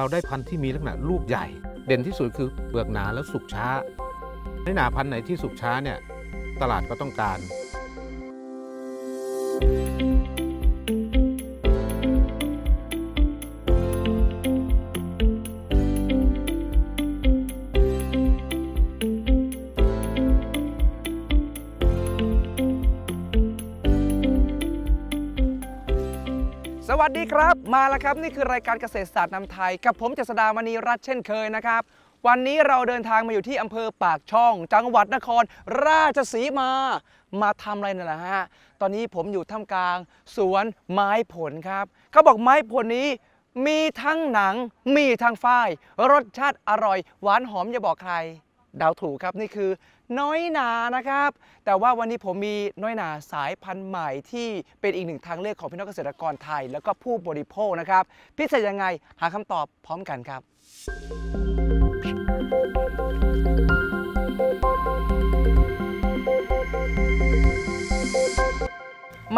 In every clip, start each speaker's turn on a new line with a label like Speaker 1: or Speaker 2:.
Speaker 1: เราได้พันธุ์ที่มีลักษณะลูกใหญ่ เด่นที่สุดคือเปลือกหนาแล้วสุกช้า ในหนาพันธุ์ไหนที่สุกช้าเนี่ย ตลาดก็ต้องการ
Speaker 2: สวัสดีครับมาแล้วครับนี่คือรายการเกษตรศาสตร์นำไทย กับผมเจษดามณีรัตน์เช่นเคยนะครับ วันนี้เราเดินทางมาอยู่ที่อำเภอปากช่อง จังหวัดนครราชสีมา มาทำอะไรนั่นแหละฮะ ตอนนี้ผมอยู่ท่ามกลางสวนไม้ผลครับ เขาบอกไม้ผลนี้มีทั้งหนังมีทั้งฝ้าย รสชาติอร่อย หวานหอมอย่าบอกใครเดาถูกครับนี่คือน้อยหนานะครับ แต่ว่าวันนี้ผมมีน้อยหนาสายพันธุ์ใหม่ที่เป็นอีกหนึ่งทางเลือกของพี่น้องเกษตรกรไทยแล้วก็ผู้บริโภคนะครับ พิเศษยังไงหาคำตอบพร้อมกันครับ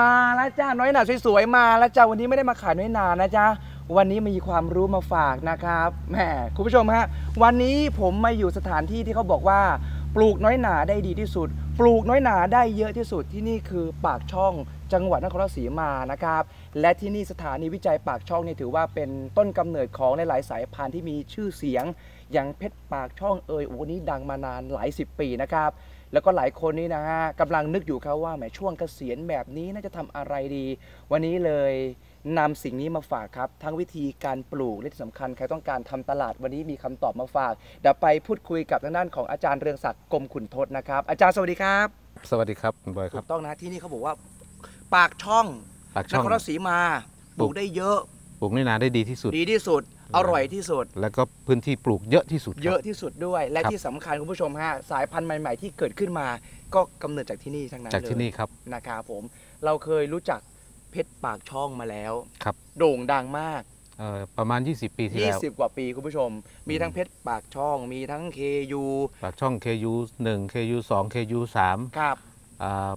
Speaker 2: มาแล้วจ้าน้อยหนาสวยๆมา แล้วจ้าวันนี้ไม่ได้มาขายน้อยหนานะจ้าวันนี้มีความรู้มาฝากนะครับ แหม คุณผู้ชมฮะ วันนี้ผมมาอยู่สถานที่ที่เขาบอกว่าปลูกน้อยหนาได้ดีที่สุด ปลูกน้อยหนาได้เยอะที่สุด ที่นี่คือปากช่อง จังหวัดนครราชสีมานะครับ และที่นี่สถานีวิจัยปากช่อง นี่ถือว่าเป็นต้นกำเนิดของหลายสายพันธุ์ที่มีชื่อเสียง อย่างเพชรปากช่องเอ่ยโอ้นี้ ดังมานานหลายสิบปีนะครับ แล้วก็หลายคนนี่นะฮะกำลังนึกอยู่ครับว่าแหมช่วงเกษียณแบบนี้น่าจะทำอะไรดี วันนี้เลยนำสิ่งนี้มาฝากครับทั้งวิธีการปลูกและที่สำคัญใครต้องการทำตลาดวันนี้มีคำตอบมาฝากเดี๋ยวไปพูดคุยกับทางด้านของอาจารย์เรืองศักดิ์กรมขุนทศนะครับ อาจารย์สวัสดีครับ
Speaker 1: สวัสดีครับคุณบอยครับต้
Speaker 2: องนะที่นี่เขาบอกว่า ปากช่องปากช่องนครราชสีมาปลูกได้เยอะ
Speaker 1: ปลูกในนาได้ดีที่สุด ดี
Speaker 2: ที่สุดอร่อยที่สุด
Speaker 1: แล้วก็พื้นที่ปลูกเยอะที่สุด เยอะ
Speaker 2: ที่สุดด้วย และที่สำคัญคุณผู้ชมฮะสายพันธุ์ใหม่ ๆ ที่เกิดขึ้นมา ก็กำเนิดจากที่นี่ทั้งนั้นเลยจากที่นี่ครับนะครับผมเราเคยรู้จักเพชรปากช่องมาแล้วครับ โด่งดังมาก
Speaker 1: ประมาณ20 ปีที่แล้ว20ก
Speaker 2: ว่าปีคุณผู้ชม มีทั้งเพชร
Speaker 1: ปากช่อง มีทั้ง KU ปากช่อง KU 1 KU 2 KU 3ครับ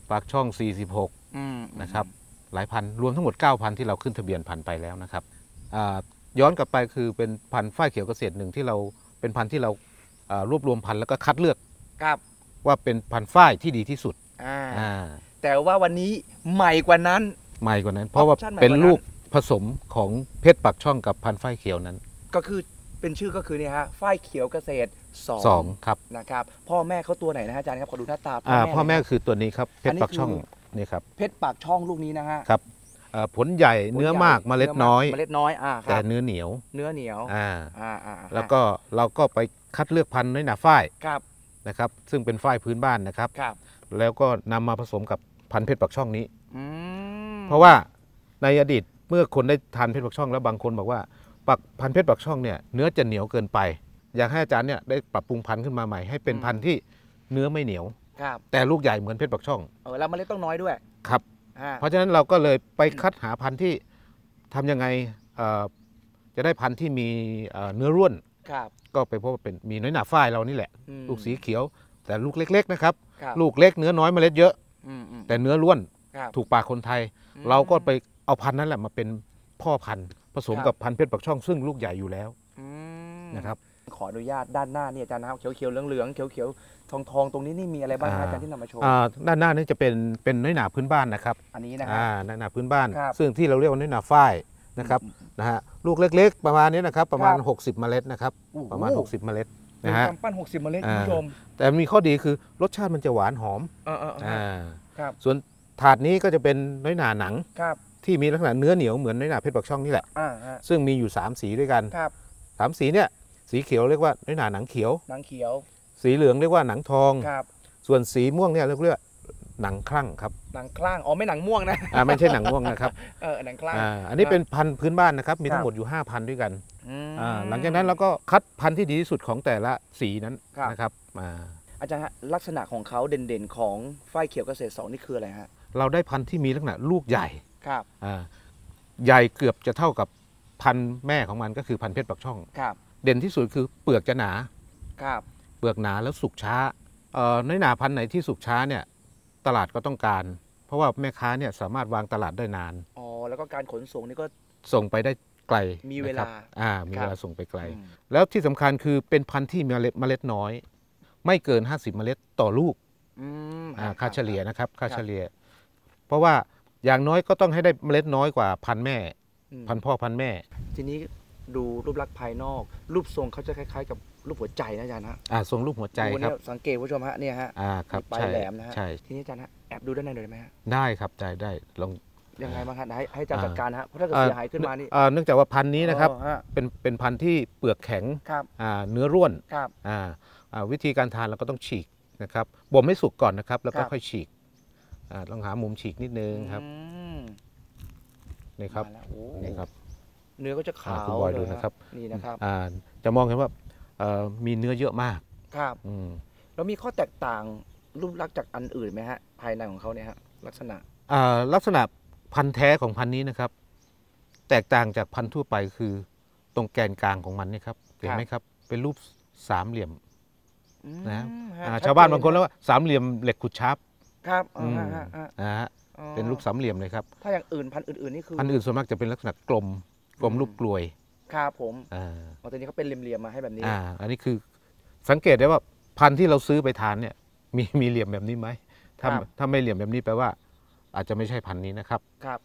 Speaker 1: ปากช่อง46นะครับหลายพันรวมทั้งหมด9,000ที่เราขึ้นทะเบียนพันไปแล้วนะครับย้อนกลับไปคือเป็นพันธุ์ฝ้ายเขียวเกษตรหนึ่งที่เราเป็นพันธุ์ที่เรารวบรวมพันธุ์ แล้วก็คัดเลือกครับว่าเป็นพันธุ์ฝ้ายที่ดีที่สุดแต่ว่าวันนี้ใ
Speaker 2: หม่กว่านั้น
Speaker 1: ใหม่กว่านั้นเพราะว่าเป็นลูกผสมของเพชรปักช่องกับพันธุ์ฝ้ายเขียวนั้น
Speaker 2: ก็คือเป็นชื่อก็คือเนี่ยฮะฝ้ายเขียวเกษตรสองสองครับนะครับ พ่อแม่เขาตัวไหนนะฮะอาจารย์ครับขอดูหน้าตาพ่อแม่พ่อแม่
Speaker 1: คือตัวนี้ครับเพชรปักช่องนี่ครับ
Speaker 2: เพชรปากช่องลูกนี้นะฮะ
Speaker 1: ครับผลใหญ่เนื้อมากเมล็ดน้อยเม
Speaker 2: ล็ดน้อยอ่าแต่ เนื้อเหนียว เนื้อเหนียวอ่
Speaker 1: าอ่าแล้วก็เราก็ไปคัดเลือกพันธุ์นหนาฝ้ายครับนะครับ ซึ่งเป็นฝ้ายพื้นบ้านนะครับครับ แล้วก็นำมาผสมกับพันธุ์เพชรปักช่องนี้เพราะว่าในอดีตเมื่อคนได้ทานเพชรปักช่องแล้วบางคนบอกว่า ปักพันเพชรปักช่องเนี่ย เนื้อจะเหนียวเกินไป อยากให้อาจารย์เนี่ยได้ปรับปรุงพันธุ์ขึ้นมาใหม่ให้เป็นพันธุ์ที่เนื้อไม่เหนียวครับแต่ลูกใหญ่เหมือนเพชรปักช่อง
Speaker 2: เออแล้วเมล็ดต้องน้อยด้วยครับเพราะฉะ
Speaker 1: นั้นเราก็เลยไปคัดหาพันธุ์ที่ทำยังไงจะได้พันธุ์ที่มีเนื้อร่วนครับก็ไปพบว่าเป็นมีน้อยหนาฝ้ายเรานี่แหละ ลูกสีเขียว แต่ลูกเล็ก ๆนะครับรบลูกเล็กเนื้อน้อยเมล็ดเยอะแต่เนื้อร่วนถูกปากคนไทย เราก็ไปเอาพันธุ์นั้นแหละมาเป็นพ่อพันธุ์ผสมกับพันธุ์เพชรปักช่องซึ่งลูกใหญ่อยู่แล้ว
Speaker 2: นะครับ ขออนุญาตด้านหน้าเนี่ยอาจารย์นะครับเขียวๆเหลืองๆเขียวๆทองๆตรงนี้นี่มีอะไรบ้างอาจารย์ที่นำมาโชว์ด้
Speaker 1: านหน้านี่จะเป็นเป็นน้อยหนาพื้นบ้านนะครับ อันนี้นะครับน้อยหนาพื้นบ้าน ซึ่งที่เราเรียกว่าน้อยหนาฝ้ายนะครับนะฮะลูกเล็ก ๆ ประมาณนี้นะครับ ประมาณ 60 เมล็ดนะครับประมาณ 60 เมล็ดนะฮะ
Speaker 2: ปั้น60 เมล็ดคุณผู้ชม
Speaker 1: แต่มีข้อดีคือรสชาติมันจะหวานหอมออ่าครับส่วนถาดนี้ก็จะเป็นน้อยหนาหนังครับที่มีลักษณะเนื้อเหนียวเหมือนน้อยหนาเพชรปักช่องนี่แหละซึ่งมีอยู่ 3 สีด้วยกันครับสามสีเนี่ยสีเขียวเรียกว่าน้อยหนาหนังเขียวหนังเขียว สีเหลืองเรียกว่าหนังทองครับส่วนสีม่วงเนี่ยเรียกว่าหนังคลั่งครับ
Speaker 2: หนังคลั่งอ๋อไม่หนังม่วงนะอ่าไม่ใช่หนังม่วงนะครับเออหนังคลั่งอ่าอันนี้เป็นพันธุ์พื้นบ้านนะครับมีทั้งหมดอย
Speaker 1: ู่5พันด้วยกันอ่าหลังจากนั้นเราก็คัดพันธุ์ที่ดีที่สุดของแต่ละสีนั้นนะครับอ่า
Speaker 2: อาจารย์ฮะลักษณะของเขาเด่นๆ ของฝ้ายเขียวเกษตรสองนี่คืออะไรฮะ
Speaker 1: เราได้พันธุ์ที่มีลักษณะลูกใหญ่ครับใหญ่เกือบจะเท่ากับพันธุ์แม่ของมันก็คือพันธุ์เพชรปักช่องครับ เด่นที่สุดคือเปลือกจะหนาครับเปลือกหนาแล้วสุกช้าเอ่อน้อยหนาพันธุ์ไหนที่สุกช้าเนี่ยตลาดก็ต้องการ เพราะว่าแม่ค้าเนี่ยสามารถวางตลาดได้นาน
Speaker 2: อ๋อแล้วก็การขนส่งนี่ก็
Speaker 1: ส่งไปได้ไกลมีเวลาอ่ามีเวลาส่งไปไกล แล้วที่สำคัญคือเป็นพันธุ์ที่มีเมล็ดเมล็ดน้อย ไม่เกิน 50 เมล็ดต่อลูกอ่าค่าเฉลี่ยนะครับค่าเฉลี่ยราะว่าอย่างน้อยก็ต้องให้ได้เมล็ดน้อยกว่าพันแม่ พันพ่อพันแม่
Speaker 2: ทีนี้ดูรูปลักษณ์ภายนอก รูปทรงเขาจะคล้าย ๆ กับรูปหัวใจนะอาจารย์ฮะ
Speaker 1: อ่าทรงรูปหัวใจครับ
Speaker 2: สังเกตผู้ชมฮะเนี่ยฮะ
Speaker 1: อ่าครับปลายแหลมนะฮะท
Speaker 2: ีนี้อาจารย์ฮะแอบดูด้านในหน่อยได้ไหมฮะ
Speaker 1: ได้ครับได้ได้ลอง
Speaker 2: ยังไงบ้างฮะให้ให้จาจัดการฮะเพราะถ้าเกิดเสียหายขึ้นมานี่
Speaker 1: เนื่องจากว่าพันธุ์นี้นะครับเป็นเป็นพันธุ์ที่เปลือกแข็งเนื้อร่วนวิธีการทานเราก็ต้องฉีกนะครับบ่มให้สุกก่อนนะครับแล้วก็ค่อยฉีกต้องหามุมฉีกนิดนึงครับนี่ครับนี่ครับ เนื้อก็จะขาวคุณบอยดูนะครับ นี่นะครับจะมองเห็นว่ามีเนื้อเยอะมาก ครับแล
Speaker 2: ้วมีข้อแตกต่างรูปลักษณ์จากอันอื่นไหมฮะ ภายในของเขาเนี่ยฮะ ลักษณะ
Speaker 1: ลักษณะพันธุ์แท้ของพันธุ์นี้นะครับ แตกต่างจากพันธุ์ทั่วไปคือ ตรงแกนกลางของมันนี่ครับเห็นไหมครับ เป็นรูปสามเหลี่ยมนะชาวบ้านบางคนแล้วว่าสามเหลี่ยมเหล็กขุดชาร์ปครับอ่าฮะนะฮะอ๋อเป็นรูปสามเหลี่ยมเลยครับ
Speaker 2: ถ้าอย่างอื่น พันธุ์อื่นๆนี่คือ พันธุ์อื่น
Speaker 1: ส่วนมากจะเป็นลักษณะกลม กลมรูปกลวย
Speaker 2: ครับผมอ่าตอนนี้เขาเป็นเหลี่ยมๆมาให้แบบนี้ อ่า
Speaker 1: อันนี้คือสังเกตได้ว่าพันธุ์ที่เราซื้อไปทานเนี่ย มีมีเหลี่ยมแบบนี้ไหมถ้าถ้าไม่เหลี่ยมแบบนี้แปลว่า อาจจะไม่ใช่พันธุ์นี้นะครับ
Speaker 2: ครับ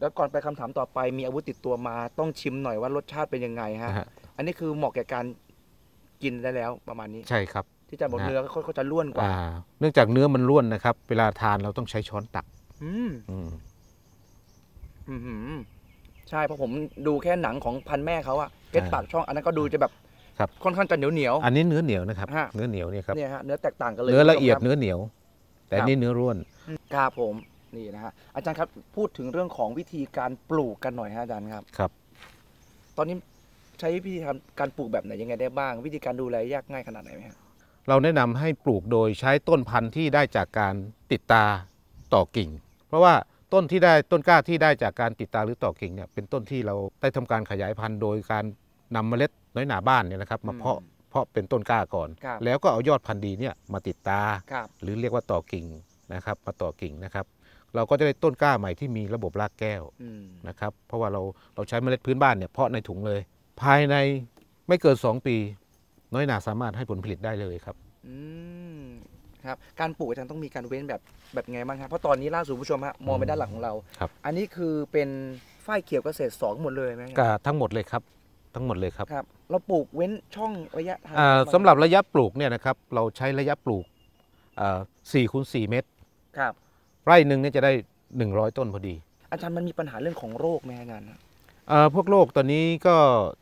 Speaker 2: แล้วก่อนไปคำถามต่อไปมีอาวุธติดตัวมา ต้องชิมหน่อยว่ารสชาติเป็นยังไงฮะฮะอันนี้คือเหมาะแก่การกินได้แล้ว ประมาณนี้ ใช่ครับที่จะบอกเนื้อเขาจะล้วนกว่า
Speaker 1: เนื่องจากเนื้อมันล้วนนะครับ เวลาทานเราต้องใช้ช้อนตัก
Speaker 2: อืมอืมใช่ เพราะผมดูแค่หนังของพันแม่เขาอะเก็ดปากช่อง อันนั้นก็ดูจะแบบ
Speaker 1: ครับค่อนข้างจะเหนียวเหนียว อันนี้เนื้อเหนียวนะครับ เนื้อเหนียวเนี่ยครับ เนี
Speaker 2: ่ยฮะเนื้อแตกต่างกันเลย เนื้อละเอียดเนื้
Speaker 1: อเหนียว แต่นี่เนื้อร่วน
Speaker 2: ครับผม นี่นะฮะอาจารย์ครับพูดถึงเรื่องของวิธีการปลูกกันหน่อยฮะอาจารย์ครับ ครับ ตอนนี้ใช้วิธีการปลูกแบบไหนยังไงได้บ้าง วิธีการดูแลยากง่ายขนาดไหนไหมครับ
Speaker 1: เราแนะนำให้ปลูกโดยใช้ต้นพันธุ์ที่ได้จากการติดตาต่อกิ่ง เพราะว่าต้นที่ได้ต้นกล้าที่ได้จากการติดตาหรือต่อกิ่งเนี่ยเป็นต้นที่เราได้ทำการขยายพันธุ์ โดยการนำเมล็ดน้อยหนาบ้านเนี่ยนะครับมาเพาะเพาะเป็นต้นกล้าก่อน แล้วก็เอายอดพันธุ์ดีเนี่ยมาติดตา หรือเรียกว่าต่อกิ่งนะครับ มาต่อกิ่งนะครับ เราก็จะได้ต้นกล้าใหม่ที่มีระบบรากแก้วนะครับเพราะว่าเราเราใช้เมล็ดพื้นบ้านเนี่ยเพาะในถุงเลย ภายในไม่เกิน2ปีน้อยหนาสามารถให้ผลผลิตได้เลยครับ อื
Speaker 2: ม ครับ การปลูกอาจารย์ต้องมีการเว้นแบบแบบไงบ้างครับ เพราะตอนนี้ล่าสุดผู้ชมฮะมองไปด้านหลังของเราครับอันนี้คือเป็นฝ้ายเขียวเกษตรสองหมดเลยไหมครั
Speaker 1: บทั้งหมดเลยครับทั้งหมดเลยครับครับ
Speaker 2: เราปลูกเว้นช่องระยะทางอ่าสำห
Speaker 1: รับระยะปลูกเนี่ยนะครับเราใช้ระยะปลูกสี่คูณสี่เมตร ครับไร่หนึ่งเนี่ยจะได้หนึ่งร้อยต้นพอดี
Speaker 2: อาจารย์มันมีปัญหาเรื่องของโรคไหมอาจารย์
Speaker 1: อ่าพวกโรคตอนนี้ก็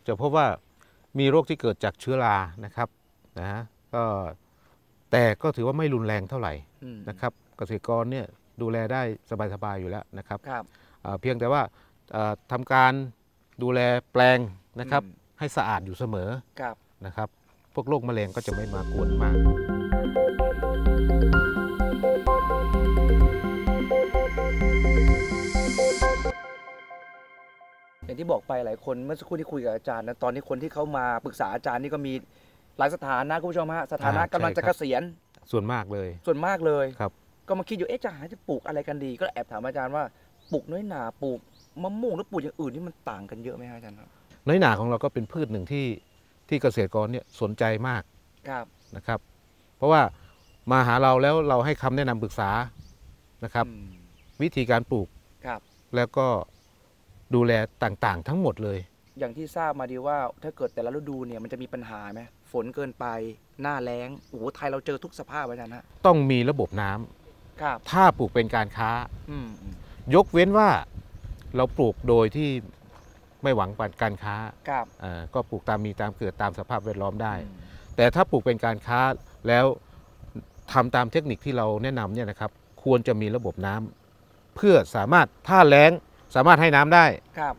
Speaker 1: จะพบว่ามีโรคที่เกิดจากเชื้อรา นะครับนะก็แต่ก็ถือว่าไม่รุนแรงเท่าไหร่นะครับเกษตรกรเนี่ยดูแลได้สบายๆอยู่แล้วนะครับรบเพียงแต่ว่าทำการดูแลแปลงนะครับ ให้สะอาดอยู่เสมอนะครับ พวกโรคแมลงก็จะไม่มากวนมาก
Speaker 2: อย่างที่บอกไปหลายคนเมื่อสักครู่ที่คุยกับอาจารย์นะตอนนี้คนที่เขามาปรึกษาอาจารย์นี่ก็มีหลายสถานะคุณผู้ชมฮะสถานะกำลังจะเกษียณส่วนมากเลย ส่วนมากเลยครับก็มาคิดอยู่เอ๊ะจะหาจะปลูกอะไรกันดี ก็แอบถามอาจารย์ว่าปลูกน้อยหนา ปลูกมะม่วงหรือปลูกอย่างอื่นที่มันต่างกันเยอะไหมฮะอาจารย์
Speaker 1: น้อยหนาของเราก็เป็นพืชหนึ่งที่ที่เกษตรกรเนี่ยสนใจมากครับนะครับ เพราะว่ามาหาเราแล้วเราให้คำแนะนำปรึกษานะครับวิธีการปลูกครับ แล้วก็ดูแลต่างๆทั้งหมดเลย
Speaker 2: อย่างที่ทราบมาดีว่าถ้าเกิดแต่ละฤดูเนี่ย มันจะมีปัญหาไหมฝนเกินไปหน้าแล้งโอ้โหไทยเราเจอทุกสภาพอาจารย์ฮะ
Speaker 1: ต้องมีระบบน้ำครับ ถ้าปลูกเป็นการค้า อืยกเว้นว่าเราปลูกโดยที่ไม่หวังปัการค้า ครับก็ปลูกตามมีตามเกิดตามสภาพแวดล้อมได้ แต่ถ้าปลูกเป็นการค้าแล้วทำตามเทคนิคที่เราแนะนำเนี่ยนะครับ ควรจะมีระบบน้ำเพื่อสามารถถ้าแล้งสามารถให้น้ำได้ ครับ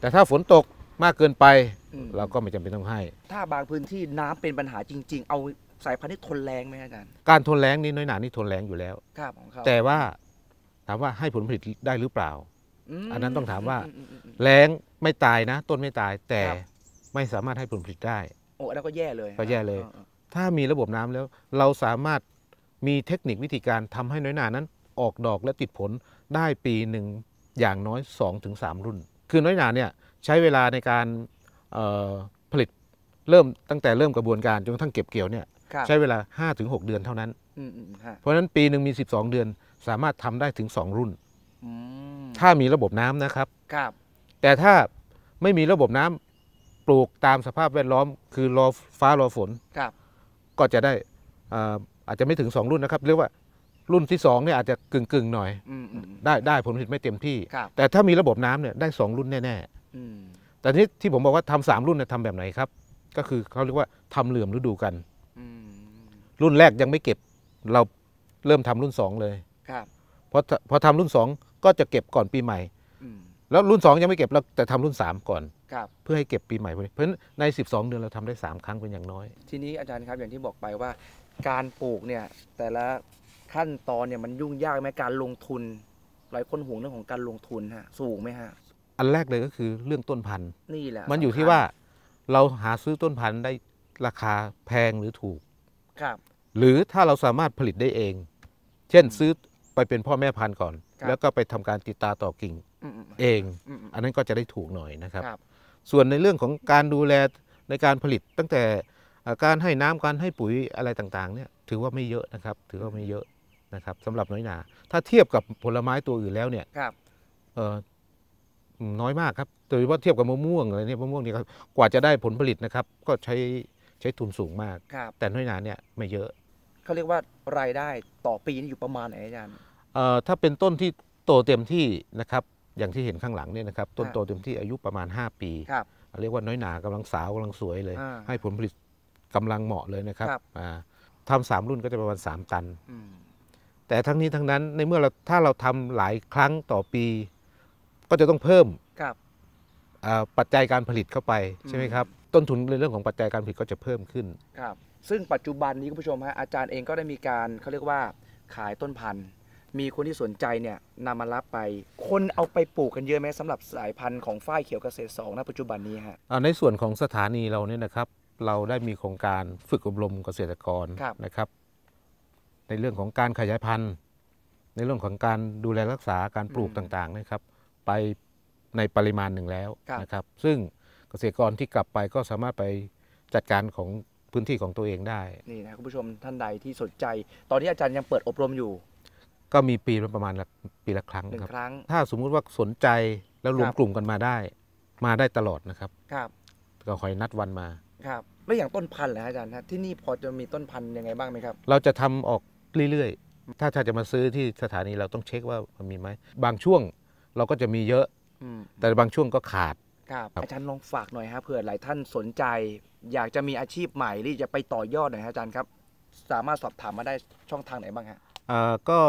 Speaker 1: แต่ถ้าฝนตกมากเกินไป เราก็ไม่จำเป็นต้องให้
Speaker 2: ถ้าบางพื้นที่น้ำเป็นปัญหาจริง ๆ เอาสายพันธุ์ที่ทนแรงไหมอาจา
Speaker 1: รย์การทนแรงนี่น้อยหนานี่ทนแรงอยู่แล้ว
Speaker 2: ครับของเขาแต่ว่า
Speaker 1: ถามว่าให้ผลผลิตได้หรือเปล่า
Speaker 2: อันนั้นต้องถามว่าแร
Speaker 1: งไม่ตายนะต้นไม่ตาย แต่ไม่สามารถให้ผลผลิตได้
Speaker 2: โอ้แล้วก็แย่เลย ก็
Speaker 1: แย่เลย ถ้ามีระบบน้ำแล้วเราสามารถมีเทคนิควิธีการทำให้น้อยหนานั้น ออกดอกและติดผลได้ปีหนึ่งอย่างน้อย 2-3 รุ่น คือน้อยหนาเนี่ยใช้เวลาในการผลิตเริ่มตั้งแต่เริ่มกระบวนการจนกระทั่งเก็บเกี่ยวเนี่ยใช้เวลา 5-6 เดือนเท่านั้น เพราะฉะนั้นปีหนึ่งมี 12 เดือนสามารถทำได้ถึง2รุ่น ถ้ามีระบบน้ำนะครับครับ แต่ถ้าไม่มีระบบน้ำปลูกตามสภาพแวดล้อม คือรอฟ้ารอฝนครับก็จะได้อาจจะไม่ถึง 2 รุ่นนะครับ เรียกว่ารุ่นที่สองเนี่ยอาจจะกึ่งกึ่งหน่อยได้ได้ผลผลิตไม่เต็มที่ แต่ถ้ามีระบบน้ำเนี่ยได้สองรุ่นแน่ๆแต่ที่ที่ผมบอกว่าทำสามรุ่นเนี่ยทำแบบไหนครับ ก็คือเขาเรียกว่าทำเหลื่อมฤดูกัน รุ่นแรกยังไม่เก็บเราเริ่มทำรุ่นสองเลยครับพอพอทำรุ่นสองก็จะเก็บก่อนปีใหม่แล้วรุ่นสองยังไม่เก็บเราแต่ทำรุ่นสามก่อนเพื่อให้เก็บปีใหม่ เพราะใน12เดือนเราทำได้3ครั้งเป็นอย่างน้อย
Speaker 2: ทีนี้อาจารย์ครับอย่างที่บอกไปว่า การปลูกเนี่ย แต่ละขั้นตอนเนี่ยมันยุ่งยากไหมการลงทุน หลายคนห่วงเรื่องของการลงทุนฮะสูงไหมฮะ
Speaker 1: อันแรกเลยก็คือเรื่องต้นพันธุ์ นี่แหละ มันอยู่ที่ว่าเราหาซื้อต้นพันธุ์ได้ราคาแพงหรือถูก ครับ หรือถ้าเราสามารถผลิตได้เอง เช่น ซื้อไปเป็นพ่อแม่พันธุ์ก่อน แล้วก็ไปทำการติดตาต่อกิ่งเอง อันนั้นก็จะได้ถูกหน่อยนะครับ ส่วนในเรื่องของการดูแลในการผลิต ตั้งแต่การให้น้ำการให้ปุ๋ยอะไรต่างๆ เนี่ย ถือว่าไม่เยอะนะครับถือว่าไม่เยอะนะครับสำหรับน้อยหนา ถ้าเทียบกับผลไม้ตัวอื่นแล้วเนี่ยครับเออน้อยมากครับโดยเฉพาะเทียบกับมะม่วงอะไรเนี่ยมะม่วงเนี่ยกว่าจะได้ผลผลิตนะครับ ก็ใช้ใช้ทุนสูงมากครับแต่น้อยหนาเนี่ยไม่เยอะเขา
Speaker 2: เรียกว่ารายได้ต่อปีนี่อยู่ประมาณไหนอาจารย์
Speaker 1: เอ่อถ้าเป็นต้นที่โตเต็มที่นะครับ อย่างที่เห็นข้างหลังเนี่ยนะครับ ต้นโตเต็มที่อายุประมาณ 5 ปี ครับ เรียกว่าน้อยหนากำลังสาวกำลังสวยเลย ให้ผลผลิตกำลังเหมาะเลยนะครับรบทำสามรุ่นก็จะประมาณ3ตันแต่ทั้งนี้ทั้งนั้น ในเมื่อเราถ้าเราทำหลายครั้งต่อปี ก็จะต้องเพิ่มปัจจัยการผลิตเข้าไปใช่ไหมครับต้นทุนในเรื่องของปัจจัยการผลิตก็จะเพิ่มขึ้น
Speaker 2: ครับซึ่งปัจจุบันนี้คุณผู้ชมฮะอาจารย์เองก็ได้มีการเขาเรียกว่าขายต้นพันธุ์ มีคนที่สนใจเนี่ยนำมารับไป คนเอาไปปลูกกันเยอะไหมสำหรับสายพันธุ์ของฝ้ายเขียวเกษตรสองณปัจจุบันนี้ฮะ
Speaker 1: ในส่วนของสถานีเราเนี่ยนะครับ เราได้มีโครงการฝึกอบรมเกษตรกรนะครับในเรื่องของการขยายพันธุ์ ในเรื่องของการดูแลรักษาการปลูกต่างๆนะครับ ไปในปริมาณหนึ่งแล้วนะครับซึ่งเกษตรกรที่กลับไปก็สามารถไปจัดการของพื้นที่ของตัวเองได้
Speaker 2: นี่นะคุณผู้ชมท่านใดที่สนใจ ตอนนี้อาจารย์ยังเปิดอบรมอยู่
Speaker 1: ก็มีปีละประมาณปีละครั้งหนึ่งครั้ง ถ้าสมมุติว่าสนใจแล้วรวมกลุ่มกันมาได้มาได้ตลอดนะครับครับก็คอยนัดวันมา
Speaker 2: ครับแล้วอย่างต้นพันธุ์เหรออาจารย์ที่นี่พอจะมีต้นพันธุ์ยังไงบ้างไหมครับ
Speaker 1: เราจะทำออกเรื่อยๆ ถ้าถ้าจะมาซื้อที่สถานีเราต้องเช็คว่ามันมีไหม บางช่วงเราก็จะมีเยอะ แต่บางช่วงก็ขาด
Speaker 2: ครับอาจารย์ลองฝากหน่อยครับเผื่อหลายท่านสนใจ อยากจะมีอาชีพใหม่หรือจะไปต่อยอดหน่อยอาจารย์ครับ สามารถสอบถามมาได้ช่องทางไหนบ้างฮะ
Speaker 1: ก็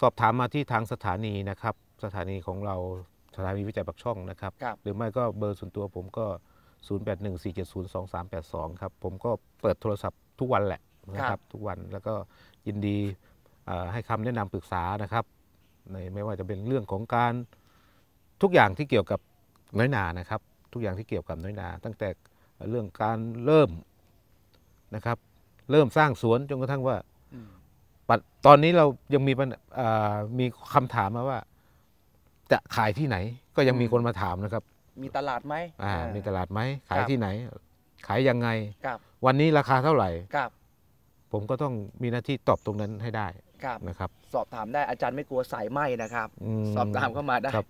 Speaker 1: สอบถามมาที่ทางสถานีนะครับ สถานีของเราสถานีวิจัยปักช่องนะครับรบหรือไม่ก็เบอร์ส่วนตัวผมก็ 0814702382 ครับ ผมก็เปิดโทรศัพท์ทุกวันแหละนะครับทุกวันแล้วก็ยินดีให้คำแนะนำปรึกษานะครับในไม่ว่าจะเป็นเรื่องของการ ทุกอย่างที่เกี่ยวกับน้อยนานะครับ ทุกอย่างที่เกี่ยวกับน้อยนา ตั้งแต่เรื่องการเริ่มนะครับ เริ่มสร้างสวนจนกระทั่งว่าตอนนี้เรายังมีมีคำถามมาว่า จะขายที่ไหน ก็ยังมีคนมาถามนะครับ
Speaker 2: มีตลาดไหมมี
Speaker 1: ตลาดไหมขายที่ไหนขายยังไงวันนี้ราคาเท่าไหร่ผมก็ต้องมีหน้าที่ตอบตรงนั้นให้ได้
Speaker 2: ครับนะครับสอบถามได้อาจารย์ไม่กลัวสายไหมนะครับ สอบถามเข้ามาได้ครับ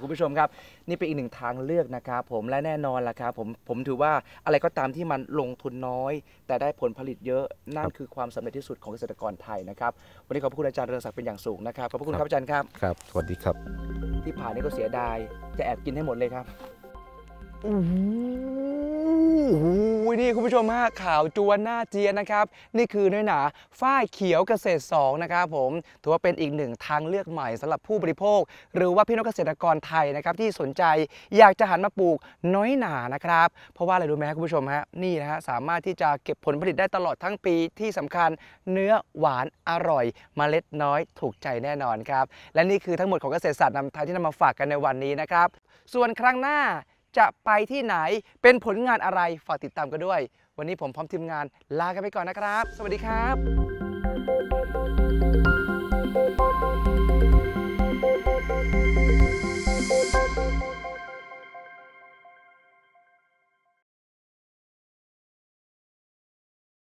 Speaker 2: คุณผู้ชมครับ นี่เป็นอีกหนึ่งทางเลือกนะครับผมและแน่นอนล่ะครับผมผมถือว่าอะไรก็ตามที่มันลงทุนน้อย แต่ได้ผลผลิตเยอะนั่นคือความสำเร็จที่สุดของเกษตรกรไทยนะครับวันนี้ขอบคุณอาจารย์เรืองศักดิ์เป็นอย่างสูงนะครับขอบคุณครับอาจารย์ครับครับ
Speaker 1: สวัสดีครับที่ผ่าน
Speaker 2: นี้ก็เสียดายจะแอบกินให้หมดเลยครับ อืโหนี่คุณผู้ชมฮะข่าวจวนหน้าเจียนะครับ นี่คือน้อยหนาฝ้ายเขียวเกษตร2นะครับผมถือว่าเป็นอีกหนึ่งทางเลือกใหม่สำหรับผู้บริโภค หรือว่าพี่น้องเกษตรกรไทยนะครับที่สนใจอยากจะหันมาปลูกน้อยหนานะครับ เพราะว่าอะไรรู้ไหมคุณผู้ชมฮะนี่นะฮะสามารถที่จะเก็บผลผลิตได้ตลอดทั้งปีที่สำคัญเนื้อหวานอร่อยมเมล็ดน้อยถูกใจแน่นอนครับและนี่คือทั้งหมดของเกษตรศาสตร์นำไทยที่นำมาฝากกันในวันนี้นะครับส่วนครั้งหน้าจะไปที่ไหนเป็นผลงานอะไร ฝากติดตามกันด้วย วันนี้ผมพร้อมทีมงานลากันไปก่อนนะครับ สวัสดีครับ